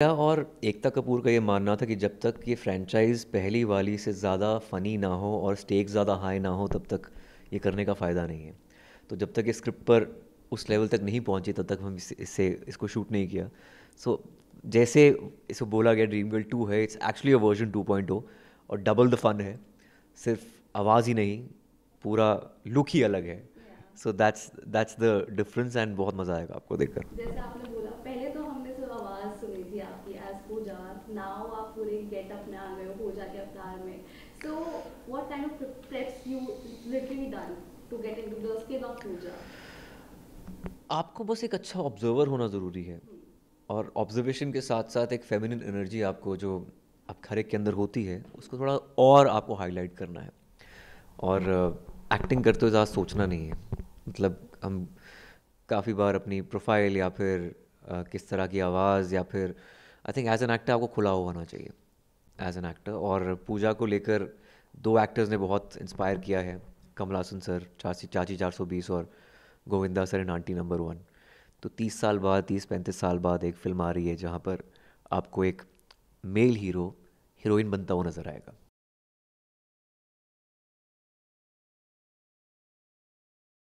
क्या और एकता कपूर का ये मानना था कि जब तक ये फ्रेंचाइज पहली वाली से ज़्यादा फ़नी ना हो और स्टेक ज़्यादा हाई ना हो तब तक ये करने का फ़ायदा नहीं है तो जब तक ये स्क्रिप्ट पर उस लेवल तक नहीं पहुँची तब तक हम इससे इससे इसको शूट नहीं किया सो so, जैसे इसको बोला गया ड्रीम गर्ल टू है it's actually a version two point और डबल द फन है सिर्फ आवाज़ ही नहीं पूरा लुक ही अलग है so that's that's the difference and बहुत मज़ा आएगा आपको देखकर सुनी थी आपकी एज पूजा नाउ आप पूरे गेटअप में आ गए हो पूजा के अवतार में so what kind of preps you literally done to get into the skin of Pooja आपको बस एक अच्छा ऑब्जर्वर होना ज़रूरी है हम्म। और ऑब्जर्वेशन के साथ साथ एक फेमिनिन एनर्जी आपको जो आप हर के अंदर होती है उसको थोड़ा और आपको हाईलाइट करना है और एक्टिंग हम्म। करते हुए ज़्यादा सोचना नहीं है मतलब हम काफ़ी बार अपनी प्रोफाइल या फिर किस तरह की आवाज़ या फिर I think as an actor आपको खुला हुआ होना चाहिए एज एन एक्टर और पूजा को लेकर दो एक्टर्स ने बहुत इंस्पायर किया है कमलासन सर चाची चाची चार सौ बीस और Govinda sir and aunty number one तो तीस साल बाद तीस पैंतीस साल बाद एक फिल्म आ रही है जहाँ पर आपको एक मेल हीरो हीरोइन बनता हुआ नज़र आएगा